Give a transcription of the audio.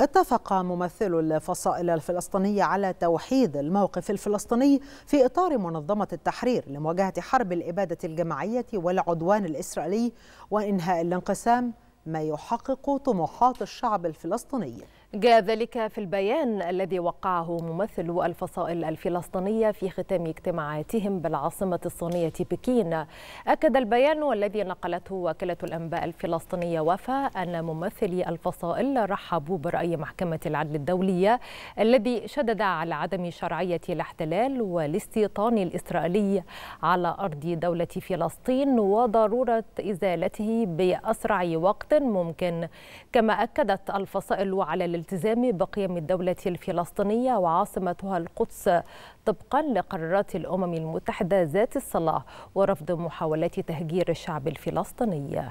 اتفق ممثل الفصائل الفلسطينية على توحيد الموقف الفلسطيني في إطار منظمة التحرير لمواجهة حرب الإبادة الجماعية والعدوان الإسرائيلي وإنهاء الانقسام ما يحقق طموحات الشعب الفلسطيني جاء ذلك في البيان الذي وقعه ممثل الفصائل الفلسطينية في ختام اجتماعاتهم بالعاصمة الصينية بكين أكد البيان والذي نقلته وكالة الأنباء الفلسطينية وفا أن ممثلي الفصائل رحبوا برأي محكمة العدل الدولية الذي شدد على عدم شرعية الاحتلال والاستيطان الإسرائيلي على أرض دولة فلسطين وضرورة إزالته بأسرع وقت ممكن كما أكدت الفصائل على الالتزام بقيم الدولة الفلسطينية وعاصمتها القدس طبقا لقرارات الأمم المتحدة ذات الصلاة ورفض محاولات تهجير الشعب الفلسطيني